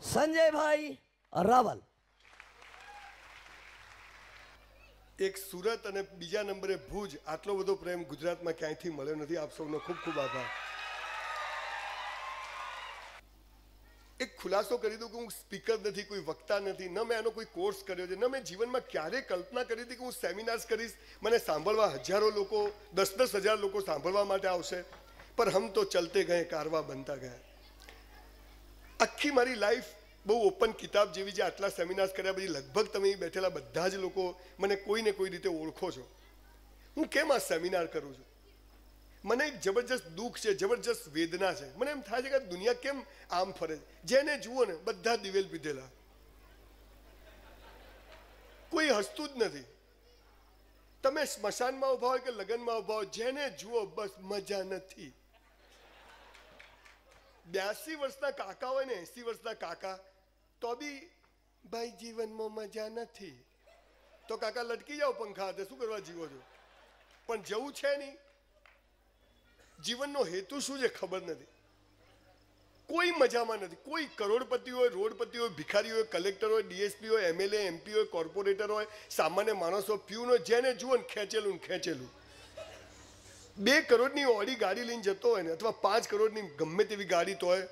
સંજયભાઈ રાવલ એક સુરત અને બીજા નંબરે ભુજ આટલો બધો પ્રેમ ગુજરાતમાં ક્યાંયથી મળ્યો નથી આપ સૌનો ખૂબ ખૂબ આભાર એક ખુલાસો કરી દઉં કે હું સ્પીકર નથી કોઈ વક્તા નથી ન મેં એનો કોઈ કોર્સ કર્યો છે ન મેં જીવનમાં ક્યારેય કલ્પના કરી હતી કે હું સેમિનાર્સ કરીશ મને સાંભળવા હજારો લોકો દસ દસ હજાર લોકો સાંભળવા માટે આવશે પર હમ તો ચલતે ગયે કારવા બનતા ગયા આખી મારી લાઈફ બહુ ઓપન કિતાબ જેવી જે આટલા સેમિનાર્સ કર્યા પછી લગભગ તમે બેઠેલા બધા જ લોકો મને કોઈને કોઈ રીતે ઓળખો છો હું કેમ આ સેમિનાર કરું છું મને એક જબરજસ્ત દુઃખ છે જબરજસ્ત વેદના છે મને એમ થાય છે કે દુનિયા કેમ આમ ફરે જેને જુઓ ને બધા દિવેલ પીધેલા કોઈ હસતું જ નથી તમે સ્મશાનમાં ઉભા હોય કે લગ્નમાં ઉભા હોય જેને જુઓ બસ મજા નથી બ્યાસી વર્ષના કાકા હોય ને એસી વર્ષના કાકા તો બી ભાઈ જીવનમાં મજા નથી તો કાકા લટકી જાઓ પંખા હાથે શું કરવા જીવો છો પણ જવું છે નહીં જીવનનો હેતુ શું છે ખબર નથી કોઈ મજામાં નથી કોઈ કરોડપતિ હોય રોડપતિ હોય ભિખારી હોય કલેક્ટર હોય ડીએસપી હોય એમએલએ એમપી હોય કોર્પોરેટર હોય સામાન્ય માણસો હોય પ્યુન હોય જેને જુઓ ને ખેંચેલું ને ખેંચેલું બે કરોડની ઓડી ગાડી લઈને જતો હોય ને અથવા પાંચ કરોડની ગમે તેવી ગાડી તો હોય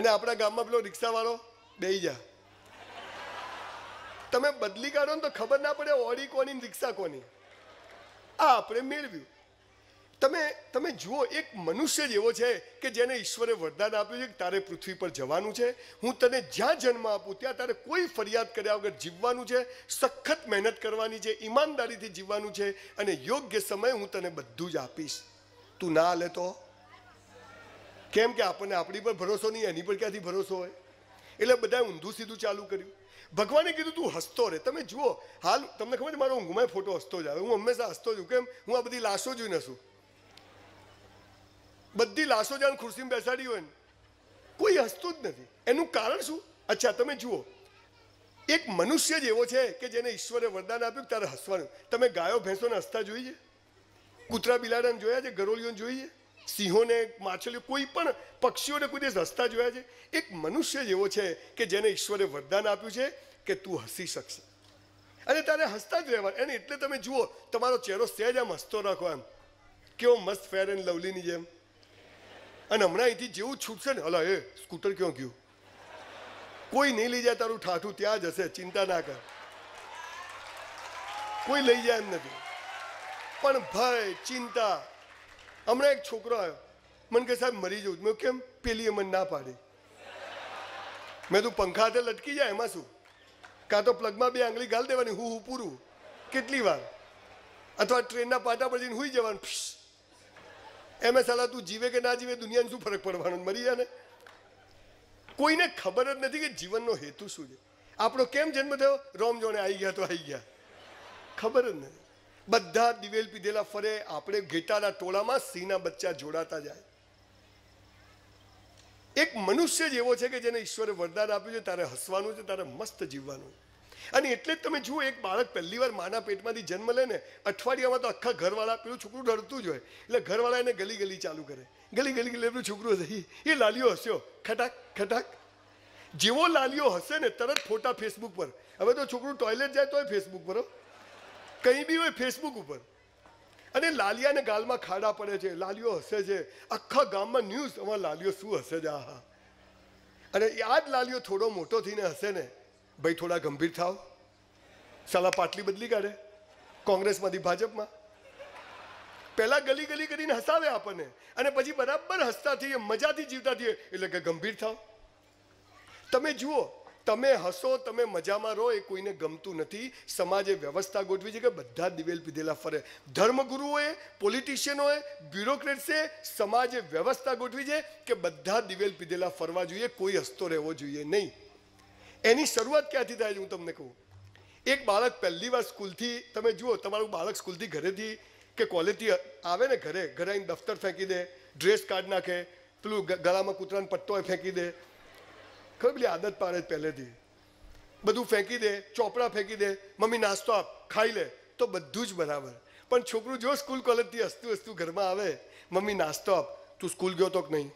અને આપણા ગામમાં પેલો રિક્ષાવાળો બેહી જા તમે બદલી કાઢો ને તો ખબર ના પડે ઓડી કોની રિક્ષા કોની આ આપણે મેળવ્યું તમે તમે જુઓ એક મનુષ્ય જેવો છે કે જેને ઈશ્વરે વરદાન આપ્યું છે કે તારે પૃથ્વી પર જવાનું છે હું તને જ્યાં જન્મ આપું ત્યાં તારે કોઈ ફરિયાદ કર્યા વગર જીવવાનું છે સખત મહેનત કરવાની છે ઈમાનદારીથી જીવવાનું છે અને યોગ્ય સમયે હું તને બધું જ આપીશ તું ના લે તો કેમ કે આપણને આપણી પર ભરોસો નહીં એની પર ક્યાંથી ભરોસો હોય એટલે બધાએ ઊંધું સીધું ચાલુ કર્યું ભગવાને કીધું તું હસતો રે તમે જુઓ હાલ તમને ખબર છે મારો ઊંઘમાં ફોટો હસતો જ આવે હું હંમેશા હસતો છું કેમ હું આ બધી લાશો જોઈને છું બધી લાશો જાણ ખુરશીમાં બેસાડી હોય ને કોઈ હસતું જ નથી એનું કારણ શું અચ્છા તમે જુઓ એક મનુષ્ય જ એવો છે કે જેને ઈશ્વરે વરદાન આપ્યું ત્યારે હસવાનું તમે ગાયો ભેંસોને હસતા જોઈએ કૂતરા બિલાડાને જોયા છે ગરોળીઓને જોઈએ સિંહોને માછલીઓ કોઈ પણ પક્ષીઓને કોઈ દિવસ હસતા જોયા છે એક મનુષ્ય જ એવો છે કે જેને ઈશ્વરે વરદાન આપ્યું છે કે તું હસી શકશે અને તારે હસતા જ રહેવાનું એને એટલે તમે જુઓ તમારો ચહેરો સહેજ આમ હસતો રાખો એમ કેવો મસ્ત ફેર એન્ડ લવલીની જેમ અને હમણાં અહીંથી જેવું છૂટશે ને હલા એ સ્કૂટર ક્યાં ગયું કોઈ નહીં લઈ જાય તારું ઠાઠું ત્યાં જ હશે ચિંતા ના કર કોઈ લઈ જાય એમ નથી પણ ભય ચિંતા હમણાં એક છોકરો આવ્યો મને કે સાહેબ મરી જવું મેં કેમ પેલીએ મને ના પાડી મેં તું પંખા હાથે લટકી જાય એમાં શું કાં તો પ્લગમાં બે આંગળી ગાલ દેવાની હું હું પૂરું કેટલી વાર અથવા ટ્રેનના પાટા પર જઈને હુઈ જવાનું એમ સાલા તું જીવે કે ના જીવે દુનિયાને શું ફરક પડવાનો મરી જાય ને કોઈને ખબર જ નથી કે જીવનનો હેતુ શું છે આપણો કેમ જન્મ થયો રોમ જોણે આવી ગયા તો આવી ગયા ખબર જ નથી બધા દિવેલ પીધેલા ફરે આપણે ઘેટાના ટોળામાં સિંહના બચ્ચા જોડાતા જાય એક મનુષ્ય જ એવો છે કે જેને ઈશ્વરે વરદાન આપ્યું છે તારે હસવાનું છે તારે મસ્ત જીવવાનું છે અને એટલે જ તમે જુઓ એક બાળક પહેલી વાર માના પેટમાંથી જન્મ લે ને અઠવાડિયામાં તો આખા ઘરવાળા પેલું છોકરું રડતું જ હોય એટલે ઘરવાળા એને ગલી ગલી ચાલુ કરે ગલી ગલી ગલી પેલું છોકરું થઈ એ લાલીઓ હસ્યો ખટાક ખટાક જેવો લાલિયો હશે ને તરત ફોટા ફેસબુક પર હવે તો છોકરું ટોયલેટ જાય તોય ફેસબુક પર કંઈ બી હોય ફેસબુક ઉપર અને લાલિયાને ગાલમાં ખાડા પડે છે લાલિયો હસે છે આખા ગામમાં ન્યૂઝ અમારા લાલિયો શું હસે જ આહા અને યાદ લાલિયો થોડો મોટો થઈને હશે ને ભાઈ થોડા ગંભીર થાવ સાલા પાટલી બદલી કાઢે કોંગ્રેસમાંથી ભાજપમાં પહેલાં ગલી ગલી કરીને હસાવે આપણને અને પછી બરાબર હસતા થઈએ મજાથી જીવતા થઈએ એટલે કે ગંભીર થાવ તમે જુઓ તમે હસો તમે મજામાં રહો એ કોઈને ગમતું નથી સમાજે વ્યવસ્થા ગોઠવી છે કે બધા દિવેલ પીધેલા ફરે ધર્મગુરુઓએ પોલિટિશિયનોએ બ્યુરોક્રેટ્સે સમાજે વ્યવસ્થા ગોઠવી છે કે બધા દિવેલ પીધેલા ફરવા જોઈએ કોઈ હસતો રહેવો જોઈએ નહીં એની શરૂઆત ક્યાંથી થાય છે હું તમને કહું એક બાળક પહેલી વાર સ્કૂલથી તમે જુઓ તમારું બાળક સ્કૂલથી ઘરેથી કે કોલેજથી આવે ને ઘરે ઘરે આવીને દફતર ફેંકી દે ડ્રેસ કાર્ડ નાખે પેલું ગળામાં કૂતરાનો પટ્ટો ફેંકી દે ખબર પેલી આદત પાડે પહેલેથી બધું ફેંકી દે ચોપડા ફેંકી દે મમ્મી નાસ્તો આપ ખાઈ લે તો બધું જ બરાબર પણ છોકરું જો સ્કૂલ કોલેજથી હસતું હસતું ઘરમાં આવે મમ્મી નાસ્તો આપ તું સ્કૂલ ગયો તો કે નહીં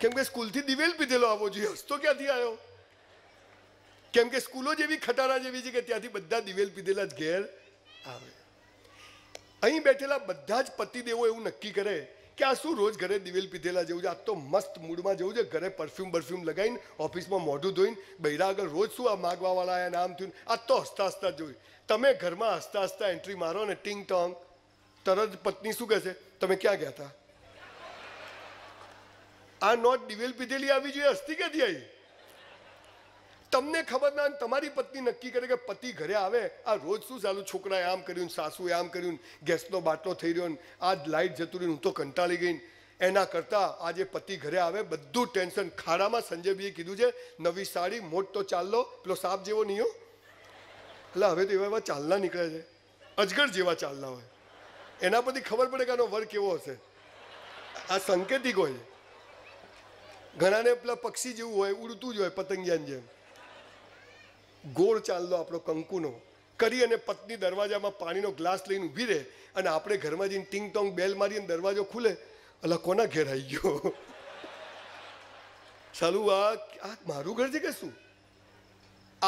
કેમ કે સ્કૂલથી દિવેલ પીધેલો આવો જોઈએ હસતો ક્યાંથી આવ્યો કેમ કે સ્કૂલો જેવી ખટારા જેવી છે કે ત્યાંથી બધા દિવેલ પીધેલા જ ઘેર આવે અહીં બેઠેલા બધા જ પતિદેવો એવું નક્કી કરે કે આ શું રોજ ઘરે દિવેલ પીધેલા જેવું છે આ તો મસ્ત મૂડમાં જવું છે ઘરે પરફ્યુમ પરફ્યુમ લગાવીને ઓફિસમાં મોઢું ધોઈને બૈરા આગળ રોજ શું આ માગવાવાળા આ નામ થયું આ તો હસતા હસતા જોયું તમે ઘરમાં હસતા હસતા એન્ટ્રી મારો ને ટિંગ ટોંગ તરત પત્ની શું કહેશે તમે ક્યાં ગયા હતા આ નોટ દિવેલ પીધેલી આવી જોઈએ હસ્તી ક્યાંથી આવી તમને ખબર ના તમારી પત્ની નક્કી કરે કે પતિ ઘરે આવે આ રોજ શું ચાલુ છોકરાએ આમ કર્યું સાસુએ આમ કર્યું ગેસનો બાટલો થઈ રહ્યો ને આ લાઇટ જતું રહ્યું હું તો કંટાળી ગઈ એના કરતાં આજે પતિ ઘરે આવે બધું ટેન્શન ખાડામાં સંજયભાઈએ કીધું છે નવી સાડી મોટ તો ચાલલો પેલો સાપ જેવો નહીં હો એટલે હવે તો એવા એવા ચાલના નીકળે છે અજગર જેવા ચાલના હોય એના પરથી ખબર પડે કે આનો વર કેવો હશે આ સંકેતિક હોય ઘણાને પેલા પક્ષી જેવું હોય ઉડતું જ હોય પતંગિયાની જેમ ગોળ ચાંદલો આપણો કંકુનો કરી અને પત્ની દરવાજામાં પાણીનો ગ્લાસ લઈને ઊભી રહે અને આપણે ઘરમાં જઈને ટીંગ ટોંગ બેલ મારીને દરવાજો ખુલે એટલે કોના ઘેર આવી ગયો ચાલુ આ આ મારું ઘર છે કે શું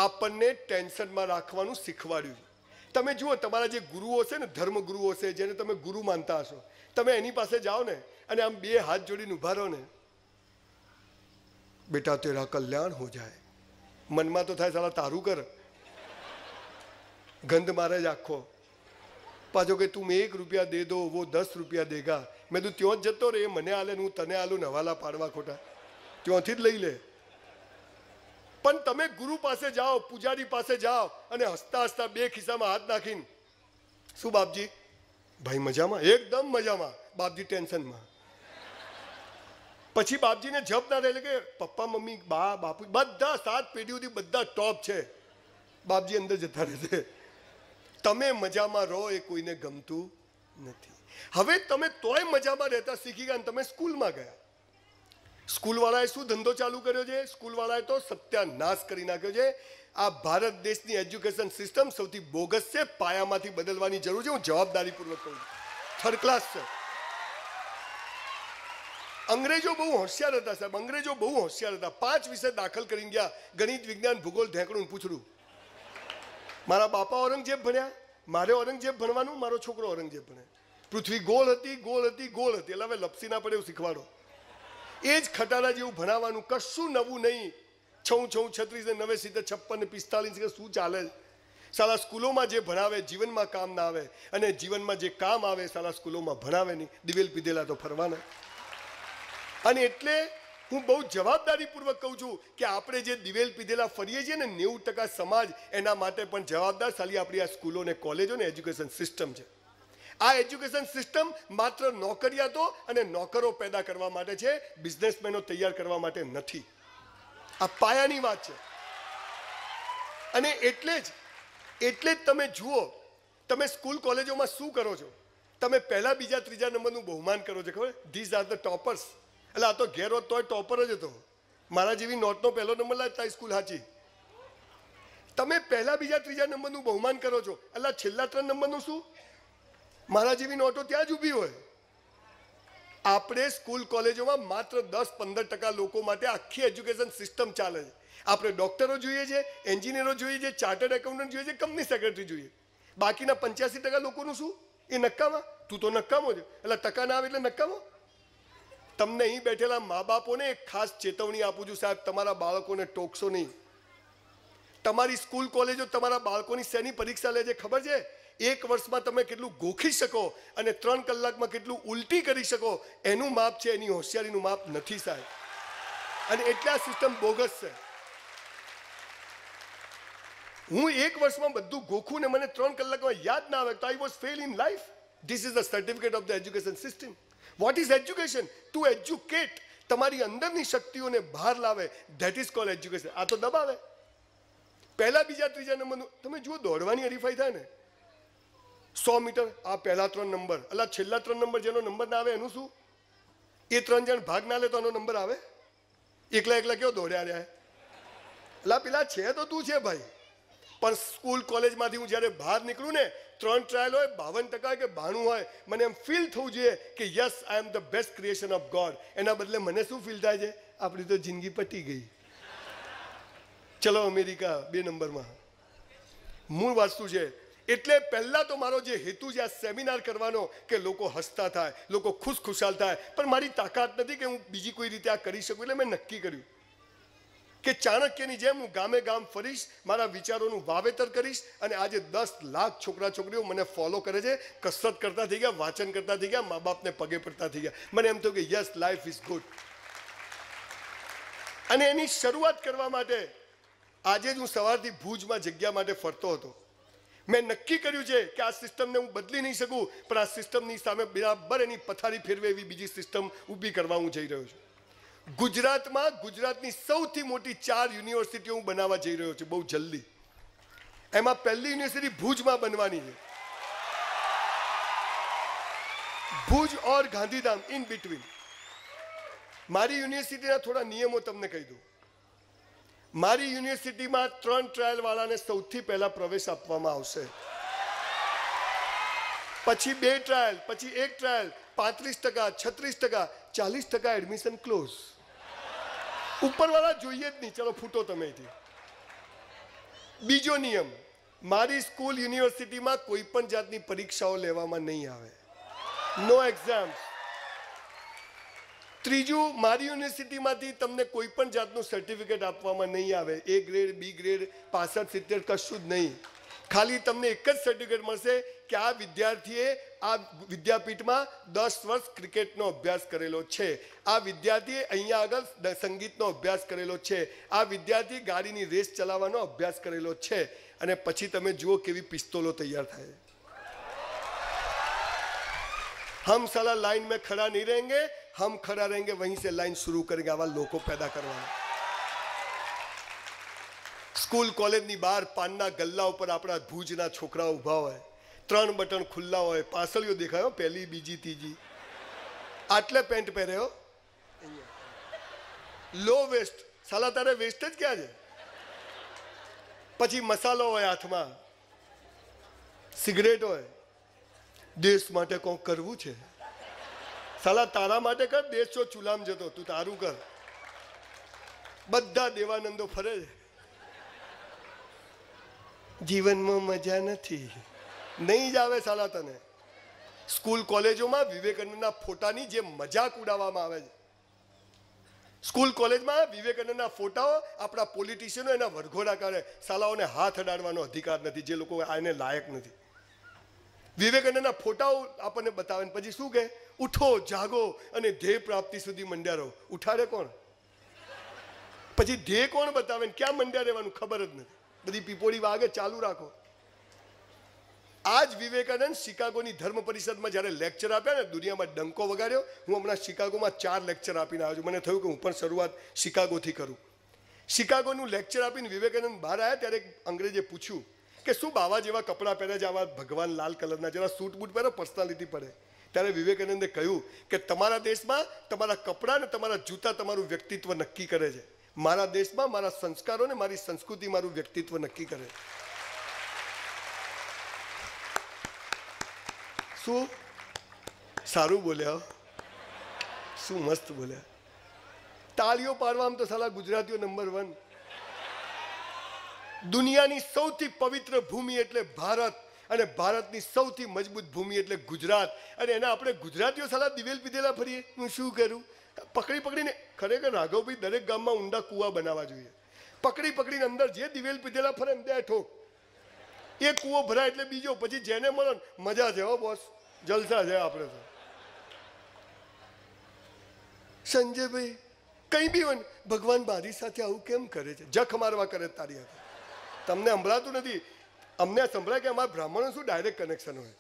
આપણને ટેન્શનમાં રાખવાનું શીખવાડ્યું તમે જુઓ તમારા જે ગુરુઓ છે ને ધર્મગુરુઓ છે જેને તમે ગુરુ માનતા હશો તમે એની પાસે જાઓ ને અને આમ બે હાથ જોડીને ઉભા રહો ને બેટા તેરા કલ્યાણ હો જાય મનમાં તો થાય સાલા તારું કર ગંધ મારે જ આખો પાછો કે તું મેં એક રૂપિયા દે દો વો દસ રૂપિયા દેગા મેં તું ત્યાં જ જતો રે મને આલે હું તને આલું નવાલા પાડવા ખોટા ત્યાંથી જ લઈ લે પણ તમે ગુરુ પાસે જાઓ પૂજારી પાસે જાઓ અને હસતા હસતા બે ખિસ્સામાં હાથ નાખીને શું બાપજી ભાઈ મજામાં એકદમ મજામાં બાપજી ટેન્શનમાં પછી બાપજીને જવાબદાર એટલે કે પપ્પા મમ્મી બા બાપુ બધા સાત પેઢીઓથી બધા ટોપ છે બાપજી અંદર જતા રહેશે તમે મજામાં રહો એ કોઈને ગમતું નથી હવે તમે તોય મજામાં રહેતા શીખી ગયા તમે સ્કૂલમાં ગયા સ્કૂલવાળાએ શું ધંધો ચાલુ કર્યો છે સ્કૂલવાળાએ તો સત્યાનાશ કરી નાખ્યો છે આ ભારત દેશની એજ્યુકેશન સિસ્ટમ સૌથી બોગસ છે પાયામાંથી બદલવાની જરૂર છે હું જવાબદારીપૂર્વક કહું છું થર્ડ ક્લાસ છે અંગ્રેજો બહુ હોશિયાર હતા સાહેબ અંગ્રેજો બહુ હોશિયાર હતા પાંચ વિષય દાખલ કરીને ગયા ગણિત વિજ્ઞાન ભૂગોળ ઢેંકણું પૂછડું મારા બાપા ઔરંગઝેબ ભણ્યા મારે ઔરંગઝેબ ભણવાનું મારો છોકરો ઔરંગઝેબ ભણે પૃથ્વી ગોળ હતી ગોળ હતી ગોળ હતી એટલે હવે લપસી ના પડે એવું શીખવાડો એ જ ખટારા જેવું ભણાવવાનું કશું નવું નહીં છઉ છઉ છત્રીસ ને નવે સીધે છપ્પન ને પિસ્તાલીસ શું ચાલે સાલા સ્કૂલોમાં જે ભણાવે જીવનમાં કામ ના આવે અને જીવનમાં જે કામ આવે સાલા સ્કૂલોમાં ભણાવે નહીં દિવેલ પીધેલા તો ફરવાના અને એટલે હું બહુ જવાબદારીપૂર્વક કહું છું કે આપણે જે દિવેલ પીધેલા ફરીએ છીએ ને નેવું ટકા સમાજ એના માટે પણ જવાબદાર સાલી આપણી આ સ્કૂલો ને કોલેજો ને એજ્યુકેશન સિસ્ટમ છે આ એજ્યુકેશન સિસ્ટમ માત્ર નોકરિયાતો અને નોકરો પેદા કરવા માટે છે બિઝનેસમેનો તૈયાર કરવા માટે નથી આ પાયાની વાત છે અને એટલે જ એટલે જ તમે જુઓ તમે સ્કૂલ કોલેજોમાં શું કરો છો તમે પહેલા બીજા ત્રીજા નંબરનું બહુમાન કરો છો ખબર ધીઝ આર ધ ટોપર્સ એટલે આ તો ઘેર હોત તોય ટોપર જ હતો મારા જેવી નોટનો પહેલો નંબર લાગતા સ્કૂલ સાચી તમે પહેલા બીજા ત્રીજા નંબરનું બહુમાન કરો છો એટલે છેલ્લા ત્રણ નંબરનું શું મારા જેવી નોટો ત્યાં જ ઊભી હોય આપણે સ્કૂલ કોલેજોમાં માત્ર દસ પંદર ટકા લોકો માટે આખી એજ્યુકેશન સિસ્ટમ ચાલે છે આપણે ડૉક્ટરો જોઈએ છે એન્જિનિયરો જોઈએ છે ચાર્ટર્ડ એકાઉન્ટન્ટ જોઈએ છે કંપની સેક્રેટરી જોઈએ બાકીના પંચ્યાસી ટકા લોકોનું શું એ નક્કામાં તું તો નક્કામો છે એટલે ટકા ના આવે એટલે નક્કામો તમને અહીં બેઠેલા મા બાપોને એક ખાસ ચેતવણી આપું છું સાહેબ તમારા બાળકોને ટોકશો નહીં તમારી સ્કૂલ કોલેજો તમારા બાળકોની શેની પરીક્ષા લે છે ખબર છે એક વર્ષમાં તમે કેટલું ગોખી શકો અને ત્રણ કલાકમાં કેટલું ઉલટી કરી શકો એનું માપ છે એની હોશિયારીનું માપ નથી સાહેબ અને એટલે આ સિસ્ટમ બોગસ છે હું એક વર્ષમાં બધું ગોખું ને મને ત્રણ કલાકમાં યાદ ના આવે તો I was fail in life This is the certificate of the education system. What is education? To educate. તમારી અંદરની શક્તિઓને બહાર લાવે ધેટ ઇઝ કોલ એજ્યુકેશન આ તો દબાવે પહેલા બીજા ત્રીજા નંબરનું તમે જુઓ દોડવાની હરીફાઈ થાય ને સો મીટર આ પહેલા ત્રણ નંબર એટલે છેલ્લા ત્રણ નંબર જેનો નંબર ના આવે એનું શું એ ત્રણ જણ ભાગ ના લે તો એનો નંબર આવે એકલા એકલા કેવો દોડ્યા રહ્યા એટલે પેલા છે તો તું છે ભાઈ પણ સ્કૂલ કોલેજમાંથી હું જ્યારે બહાર નીકળું ને ત્રણ ટ્રાયલ હોય બાવન ટકા કે બાણું હોય મને એમ ફીલ થવું જોઈએ કે yes I am the best creation of God એના બદલે મને શું ફીલ થાય છે આપણી તો જિંદગી પટી ગઈ ચલો અમેરિકા બે નંબરમાં મૂળ વાસ્તુ છે એટલે પહેલાં તો મારો જે હેતુ છે આ સેમિનાર કરવાનો કે લોકો હસતા થાય લોકો ખુશ ખુશાલ થાય પણ મારી તાકાત નથી કે હું બીજી કોઈ રીતે આ કરી શકું એટલે મેં નક્કી કર્યું કે ચાણક્યની જેમ હું ગામે ગામ ફરીશ મારા વિચારોનું વાવેતર કરીશ અને આજે દસ લાખ છોકરા છોકરીઓ મને ફોલો કરે છે કસરત કરતા થઈ ગયા વાંચન કરતા થઈ ગયા મા બાપને પગે પડતા થઈ ગયા મને એમ થયું કે યસ લાઈફ ઇઝ ગુડ અને એની શરૂઆત કરવા માટે આજે જ હું સવારથી ભુજમાં જગ્યા માટે ફરતો હતો મેં નક્કી કર્યું છે કે આ સિસ્ટમને હું બદલી નહીં શકું પણ આ સિસ્ટમની સામે બરાબર એની પથારી ફેરવે એવી બીજી સિસ્ટમ ઊભી કરવા હું જઈ રહ્યો છું ગુજરાતમાં ગુજરાતની સૌથી મોટી ચાર યુનિવર્સિટી હું બનાવવા જઈ રહ્યો છું બહુ જલ્દી એમાં પહેલી યુનિવર્સિટી ભુજમાં બનવાની છે Bhuj or Gandhidham in between મારી યુનિવર્સિટીના થોડા નિયમો તમને કહી દઉં મારી યુનિવર્સિટીમાં ત્રણ ટ્રાયલ વાળાને સૌથી પહેલાં પ્રવેશ આપવામાં આવશે પછી બે ટ્રાયલ પછી એક ટ્રાયલ પાંત્રીસ ટકા છત્રીસ ટકા ચાલીસ ટકા એડમિશન ક્લોઝ ઉપરવાળા જોઈએ જ નહીં ચલો ફૂટો તમેથી બીજો નિયમ મારી સ્કૂલ યુનિવર્સિટીમાં કોઈ પણ જાતની પરીક્ષાઓ લેવામાં નહીં આવે નો એક્ઝામ ત્રીજું મારી યુનિવર્સિટીમાંથી તમને કોઈ પણ જાતનું સર્ટિફિકેટ આપવામાં નહીં આવે એ ગ્રેડ બી ગ્રેડ પાસઠ સિત્તેર કશું જ નહીં ખાલી તમને એક જ સર્ટિફિકેટ મળશે કે આ વિદ્યાર્થીએ આ વિદ્યાપીઠમાં દસ વર્ષ ક્રિકેટનો અભ્યાસ કરેલો છે આ વિદ્યાર્થીએ અહીંયા આગળ સંગીતનો અભ્યાસ કરેલો છે આ વિદ્યાર્થી ગાડીની રેસ ચલાવવાનો અભ્યાસ કરેલો છે અને પછી તમે જુઓ કેવી પિસ્તોલો તૈયાર થાય હમ સાલા લાઈન મેં ખડા નહીં રહેંગે હમ ખડા રહેંગે વહીં સે લાઈન શરૂ કરેંગે આવા લોકો પેદા કરવાના સ્કૂલ કોલેજની બહાર પાનના ગલ્લા ઉપર આપણા ભુજના છોકરાઓ ઊભા હોય ત્રણ બટન ખુલ્લા હોય પાસળીઓ દેખાયો પહેલી બીજી ત્રીજી આટલે પેન્ટ પહેર્યો લો વેસ્ટ સાલા તારે વેસ્ટ જ ક્યાં છે પછી મસાલો હોય હાથમાં સિગરેટ હોય દેશ માટે કોક કરવું છે સાલા તારા માટે કર દેશ છો ચૂલામ જતો તું તારું કર બધા દેવાનંદો ફરે જીવનમાં મજા નથી નહીં જ આવે સાલા તને સ્કૂલ કોલેજોમાં વિવેકાનંદના ફોટાની જે મજાક ઉડાવવામાં આવે છે સ્કૂલ કોલેજમાં વિવેકાનંદના ફોટાઓ આપણા પોલિટિશિયનો એના વરઘોડા કાઢે સાલાઓને હાથ અડાડવાનો અધિકાર નથી જે લોકો આને લાયક નથી વિવેકાનંદના ફોટાઓ આપણને બતાવે ને પછી શું કહે ઉઠો જાગો અને ધ્યેય પ્રાપ્તિ સુધી મંડ્યા રહો ઉઠાડે કોણ પછી ધ્યેય કોણ બતાવે ને ક્યાં મંડ્યા રહેવાનું ખબર જ નથી બધી પીપોળી વાગે ચાલુ રાખો આજ વિવેકાનંદ શિકાગોની ધર્મ પરિષદમાં જ્યારે લેક્ચર આપ્યા ને દુનિયામાં ડંકો વગાડ્યો હું હમણાં શિકાગોમાં ચાર લેક્ચર આપીને આવ્યો છું મને થયું કે હું પણ શરૂઆત શિકાગોથી કરું શિકાગોનું લેક્ચર આપીને વિવેકાનંદ બહાર આવ્યા ત્યારે અંગ્રેજે પૂછ્યું કે શું બાવા જેવા કપડાં પહેરે છે આવા ભગવાન લાલ કલરના જરા સૂટ બૂટ પહેરો પર્સનાલિટી પડે ત્યારે વિવેકાનંદે કહ્યું કે તમારા દેશમાં તમારા કપડાં ને તમારા જૂતા તમારું વ્યક્તિત્વ નક્કી કરે છે મારા દેશમાં મારા સંસ્કારો ને મારી સંસ્કૃતિ મારું વ્યક્તિત્વ નક્કી કરે છે શું સારું બોલ્યા શું મસ્ત બોલ્યા તાળીઓ પાડવામાં તો સાલા ગુજરાતીઓ નંબર વન દુનિયાની સૌથી પવિત્ર ભૂમિ એટલે ભારત અને ભારતની સૌથી મજબૂત ભૂમિ એટલે ગુજરાત અને એના આપણે ગુજરાતીઓ સાલા દિવેલ પીધેલા ફરીએ હું શું કરું પકડી પકડીને ખરેખર રાઘવભાઈ દરેક ગામમાં ઊંડા કૂવા બનાવવા જોઈએ પકડી પકડીને અંદર જે દિવેલ પીધેલા ફરે એમ બે ઠોક એ કૂવો ભરાય એટલે બીજો પછી જેને મળે મજા છે હો બોસ જલસા છે આપણે તો સંજયભાઈ કંઈ બી હોય ભગવાન મારી સાથે આવું કેમ કરે છે જખ મારવા કરે તારી હાથે તમને સંભળાતું નથી અમને સંભળાય કે અમારા બ્રાહ્મણો શું ડાયરેક્ટ કનેક્શન હોય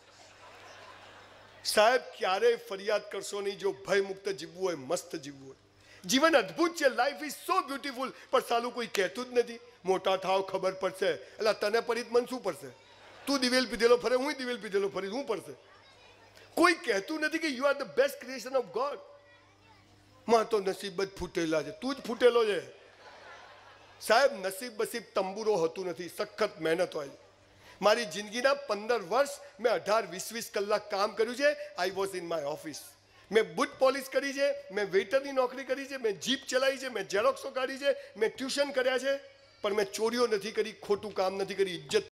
સાહેબ ક્યારેય ફરિયાદ કરશો નહીં જો ભય મુક્ત જીવવું હોય મસ્ત જીવવું હોય જીવન અદ્ભુત છે લાઈફ ઇઝ સો બ્યુટીફુલ પણ સાલું કોઈ કહેતું જ નથી મોટા થાવ ખબર પડશે એટલે તને પરિત મન શું પડશે તું દિવેલ પીધેલો ફરે હું દિવેલ પીધેલો ફરી શું પડશે કોઈ કહેતું નથી કે you are the best creation of God માં તો નસીબ જ ફૂટેલા છે તું જ ફૂટેલો છે સાહેબ નસીબ બસીબ તંબુરો હતું નથી સખત મહેનત હોય મારી જિંદગીના પંદર વર્ષ મેં અઢાર વીસ વીસ કલાક કામ કર્યું છે I was in my office મેં બુટ પોલિશ કરી છે મેં વેઇટરની નોકરી કરી છે મેં જીપ ચલાવી છે મેં ઝેરોક્સો કાઢી છે મેં ટ્યુશન કર્યા છે પણ મેં ચોરીઓ નથી કરી ખોટું કામ નથી કરી ઇજ્જત